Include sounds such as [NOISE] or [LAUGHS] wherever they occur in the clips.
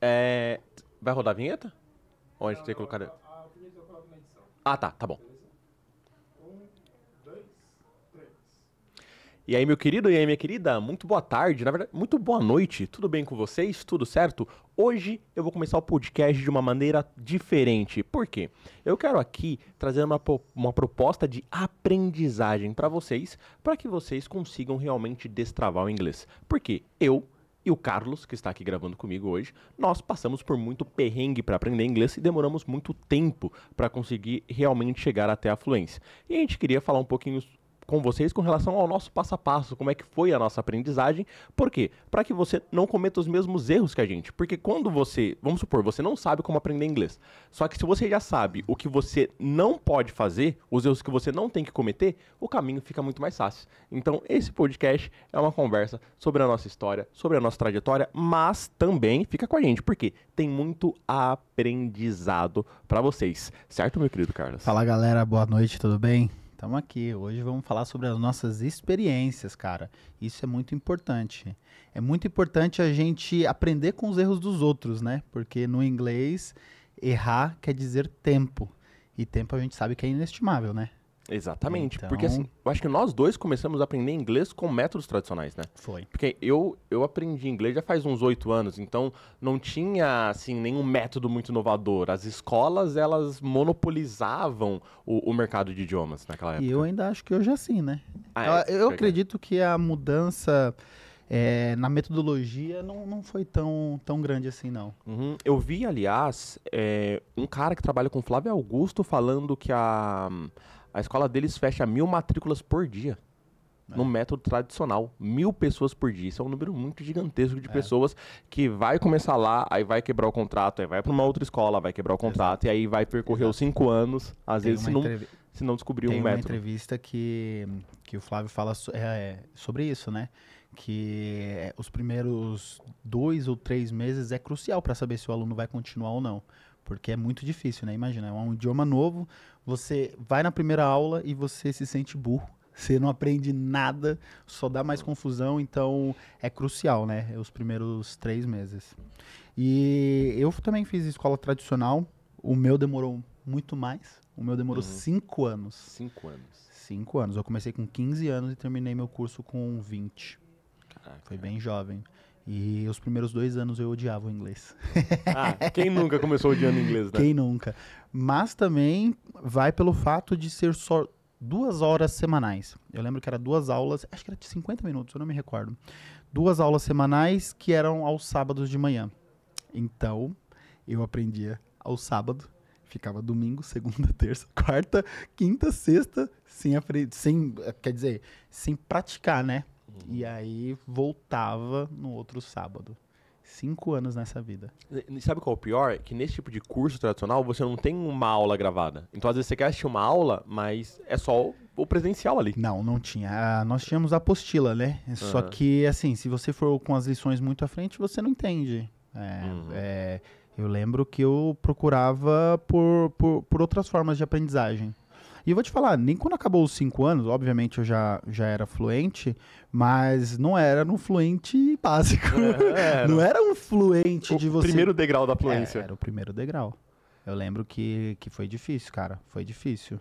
É... Vai rodar a vinheta? Ou a gente tem que colocar... A vinheta eu coloco na edição. Ah, tá. Tá bom. E aí, meu querido e aí, minha querida, muito boa tarde, na verdade, muito boa noite, tudo bem com vocês? Tudo certo? Hoje eu vou começar o podcast de uma maneira diferente. Por quê? Eu quero aqui trazer uma, uma proposta de aprendizagem para vocês, para que vocês consigam realmente destravar o inglês. Porque eu e o Carlos, que está aqui gravando comigo hoje, nós passamos por muito perrengue para aprender inglês e demoramos muito tempo para conseguir realmente chegar até a fluência. E a gente queria falar um pouquinho com vocês com relação ao nosso passo a passo, como é que foi a nossa aprendizagem. Por quê? Para que você não cometa os mesmos erros que a gente. Porque quando você, vamos supor, você não sabe como aprender inglês. Só que se você já sabe o que você não pode fazer, os erros que você não tem que cometer, o caminho fica muito mais fácil. Então, esse podcast é uma conversa sobre a nossa história, sobre a nossa trajetória, mas também fica com a gente, porque tem muito aprendizado para vocês. Certo, meu querido Carlos? Fala, galera, boa noite, tudo bem? Estamos aqui. Hoje vamos falar sobre as nossas experiências, cara. Isso é muito importante. É muito importante a gente aprender com os erros dos outros, né? Porque no inglês, errar quer dizer tempo. E tempo a gente sabe que é inestimável, né? Exatamente, então... porque assim, eu acho que nós dois começamos a aprender inglês com métodos tradicionais, né? Foi. Porque eu, eu aprendi inglês já faz uns oito anos, então não tinha, assim, nenhum método muito inovador. As escolas, elas monopolizavam o, o mercado de idiomas naquela época. E eu ainda acho que hoje é assim, né? Ah, é, eu, eu acredito que a mudança... É, na metodologia não, não foi tão, tão grande assim, não. Uhum. Eu vi, aliás, é, um cara que trabalha com Flávio Augusto falando que a a escola deles fecha mil matrículas por dia. É. No método tradicional, mil pessoas por dia. Isso é um número muito gigantesco de é. pessoas que vai começar lá, aí vai quebrar o contrato, aí vai para uma outra escola, vai quebrar o contrato, Exato. e aí vai percorrer Exato. os cinco anos, às Tem vezes se não, se não descobrir Tem um método. Tem uma entrevista que, que o Flávio fala so, é, é sobre isso, né? Que é, os primeiros dois ou três meses é crucial para saber se o aluno vai continuar ou não porque é muito difícil, né? Imagina, é um idioma novo, você vai na primeira aula e você se sente burro. [LAUGHS] Você não aprende nada, só dá mais confusão, então é crucial, né? Os primeiros três meses. E eu também fiz escola tradicional, o meu demorou muito mais. O meu demorou uhum. cinco anos. Cinco anos. Cinco anos. Eu comecei com 15 anos e terminei meu curso com 20. Caraca. Foi bem jovem. E os primeiros dois anos eu odiava o inglês. Ah, quem nunca começou odiando inglês, né? Quem nunca. Mas também vai pelo fato de ser só duas horas semanais. Eu lembro que era duas aulas, acho que era de 50 minutos, eu não me recordo. Duas aulas semanais que eram aos sábados de manhã. Então, eu aprendia ao sábado, ficava domingo, segunda, [LAUGHS] terça, quarta, quinta, sexta, sem aprender, sem, quer dizer, sem praticar, né? E aí voltava no outro sábado. Cinco anos nessa vida. sabe qual é o pior? Que nesse tipo de curso tradicional você não tem uma aula gravada. Então às vezes você quer assistir uma aula, mas é só o presencial ali. Não, não tinha. Ah, nós tínhamos a apostila, né? Uhum. Só que, assim, se você for com as lições muito à frente, você não entende. É, uhum. é, eu lembro que eu procurava por, por, por outras formas de aprendizagem. E vou te falar, nem quando acabou os cinco anos, obviamente eu já, já era fluente, mas não era um fluente básico. Uhum. [LAUGHS] É, era. Não era um fluente o de você. O primeiro degrau da é, fluência. É, era o primeiro degrau. Eu lembro que, que foi difícil, cara. Foi difícil.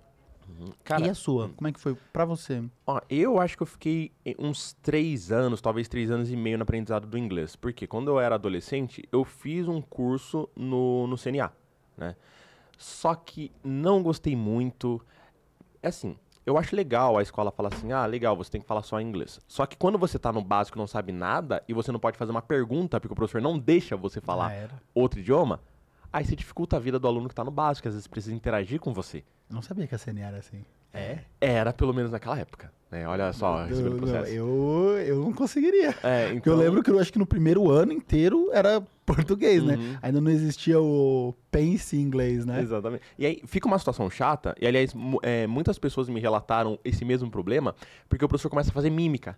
Uhum. Cara, e a sua? Hum. Como é que foi para você? Ó, eu acho que eu fiquei eh, uns três anos, talvez três anos e meio no aprendizado do inglês. Porque quando eu era adolescente, eu fiz um curso no, no CNA, né? Só que não gostei muito é assim, eu acho legal a escola falar assim, ah, legal, você tem que falar só inglês. Só que quando você tá no básico e não sabe nada, e você não pode fazer uma pergunta, porque o professor não deixa você falar ah, outro idioma, aí se dificulta a vida do aluno que tá no básico, que às vezes precisa interagir com você. Não sabia que a CNA era assim. É? é? Era, pelo menos naquela época. Né? Olha só, eu, eu não conseguiria. É, então... Eu lembro que eu acho que no primeiro ano inteiro era português, né? uhum. né? Ainda não existia o pense em inglês, né? Exatamente. E aí fica uma situação chata, e aliás, é, muitas pessoas me relataram esse mesmo problema, porque o professor começa a fazer mímica.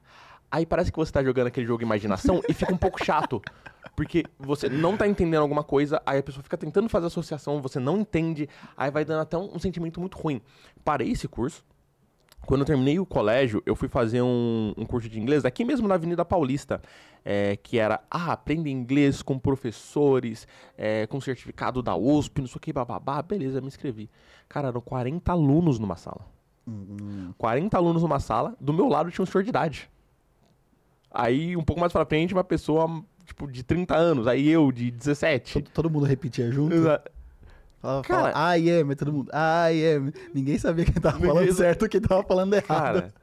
Aí parece que você tá jogando aquele jogo imaginação e fica um pouco chato. Porque você não tá entendendo alguma coisa, aí a pessoa fica tentando fazer associação, você não entende, aí vai dando até um, um sentimento muito ruim. Parei esse curso, quando eu terminei o colégio, eu fui fazer um, um curso de inglês aqui mesmo na Avenida Paulista, é, que era, ah, aprenda inglês com professores, é, com certificado da USP, não sei o que, bababá, beleza, me inscrevi. Cara, eram 40 alunos numa sala. Uhum. 40 alunos numa sala, do meu lado tinha um senhor de idade. Aí, um pouco mais pra frente, uma pessoa, tipo, de 30 anos, aí eu de 17. Todo, todo mundo repetia junto? Exato. Falava, cara, I am, é todo mundo, I am. Ninguém sabia quem tava falando certo e quem tava falando errado. Cara,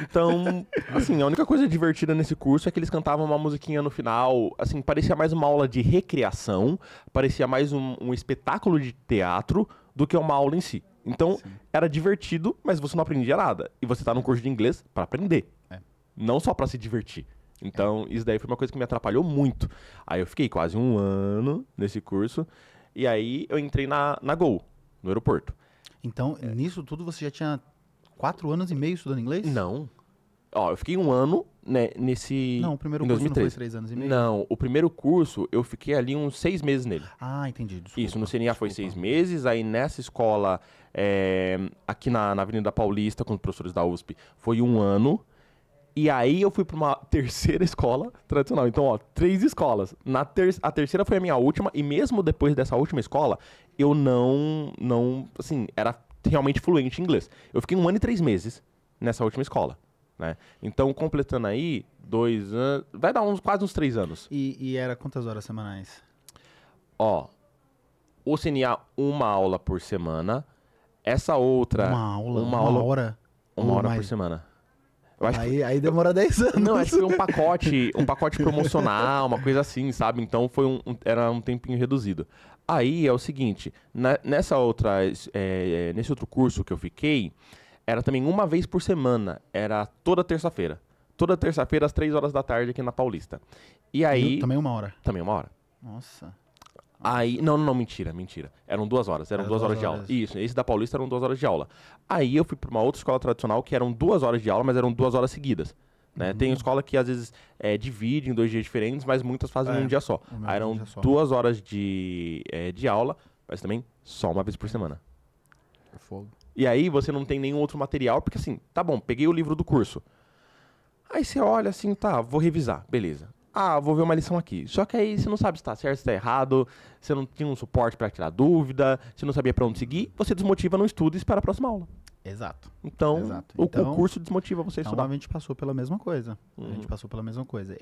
então, assim, a única coisa divertida nesse curso é que eles cantavam uma musiquinha no final. Assim, parecia mais uma aula de recreação, parecia mais um, um espetáculo de teatro do que uma aula em si. Então, Sim. era divertido, mas você não aprendia nada. E você tá num curso de inglês para aprender. É. Não só para se divertir. Então, é. isso daí foi uma coisa que me atrapalhou muito. Aí eu fiquei quase um ano nesse curso. E aí eu entrei na, na Gol, no aeroporto. Então, é. nisso tudo você já tinha quatro anos e meio estudando inglês? Não. Ó, eu fiquei um ano né, nesse. Não, o primeiro curso não foi três anos e meio? Não, o primeiro curso eu fiquei ali uns seis meses nele. Ah, entendi. Desculpa, Isso, no CNA desculpa. foi seis meses, aí nessa escola, é, aqui na, na Avenida Paulista, com os professores da USP, foi um ano. E aí eu fui para uma [LAUGHS] terceira escola tradicional. Então, ó, três escolas. Na ter a terceira foi a minha última e mesmo depois dessa última escola, eu não não, assim, era realmente fluente em inglês. Eu fiquei um ano e três meses nessa última escola. Né? Então, completando aí, dois anos. Vai dar uns, quase uns três anos. E, e era quantas horas semanais? Ó, o CNA, uma aula por semana. Essa outra. Uma aula? Uma, uma aula, hora? Uma oh hora por semana. Acho... Aí, aí demora 10 anos. Não, acho que foi um pacote, um pacote [LAUGHS] promocional, uma coisa assim, sabe? Então foi um, um era um tempinho reduzido. Aí é o seguinte, na, nessa outra, é, é nesse outro curso que eu fiquei, era também uma vez por semana, era toda terça-feira. Toda terça-feira às 3 horas da tarde aqui na Paulista. E aí... Eu, também uma hora. Também uma hora. Nossa. Aí, não, não, mentira, mentira. Eram duas horas, eram Era duas, duas horas, horas, de aula. Isso, esse da Paulista eram duas horas de aula. Aí eu fui para uma outra escola tradicional que eram duas horas de aula, mas eram duas horas seguidas. Né? Uhum. Tem escola que às vezes é, divide em dois dias diferentes, mas muitas fazem é, um dia só. Aí eram só. duas horas de, é, de aula, mas também só uma vez por semana. Fogo. E aí você não tem nenhum outro material, porque assim, tá bom, peguei o livro do curso. Aí você olha assim, tá, vou revisar, beleza ah, vou ver uma lição aqui. Só que aí você não sabe se está certo, se está errado, você não tinha um suporte para tirar dúvida, você não sabia para onde seguir, você desmotiva no estudo e espera a próxima aula. Exato. Então, Exato. O, o então, curso desmotiva você então, estudar. a gente passou pela mesma coisa. Uhum. A gente uhum. passou pela mesma coisa.